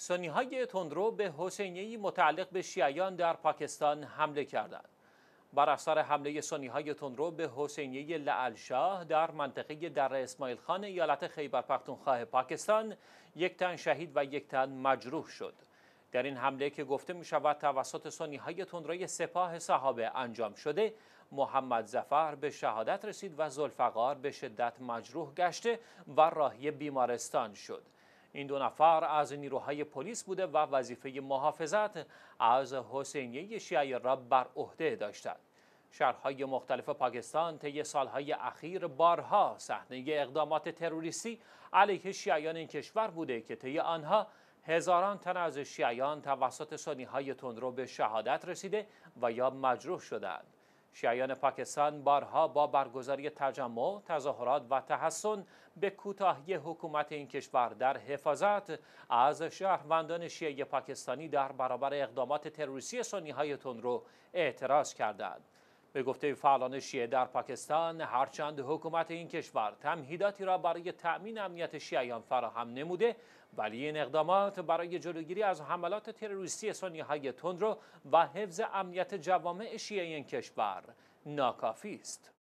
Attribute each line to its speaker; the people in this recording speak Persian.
Speaker 1: سنی های تندرو به حسینی متعلق به شیعیان در پاکستان حمله کردند. بر اثر حمله سنی های تندرو به حسینی لعلشاه در منطقه در اسماعیل خان ایالت خیبر پختونخواه پاکستان یک تن شهید و یک تن مجروح شد. در این حمله که گفته می شود توسط سنی های تندروی سپاه صحابه انجام شده محمد زفر به شهادت رسید و زلفقار به شدت مجروح گشته و راهی بیمارستان شد. این دو نفر از نیروهای پلیس بوده و وظیفه محافظت از حسینیه شیعه را بر عهده داشتند شهرهای مختلف پاکستان طی سالهای اخیر بارها صحنه اقدامات تروریستی علیه شیعیان این کشور بوده که طی آنها هزاران تن از شیعیان توسط سنیهای تندرو به شهادت رسیده و یا مجروح شدند شیعیان پاکستان بارها با برگزاری تجمع، تظاهرات و تحسن به کوتاهی حکومت این کشور در حفاظت از شهروندان شیعه پاکستانی در برابر اقدامات تروریستی سنی های تندرو اعتراض کردند. به گفته فعالان شیعه در پاکستان هرچند حکومت این کشور تمهیداتی را برای تأمین امنیت شیعیان فراهم نموده ولی این اقدامات برای جلوگیری از حملات تروریستی سنی های تندرو و حفظ امنیت جوامع شیعه این کشور ناکافی است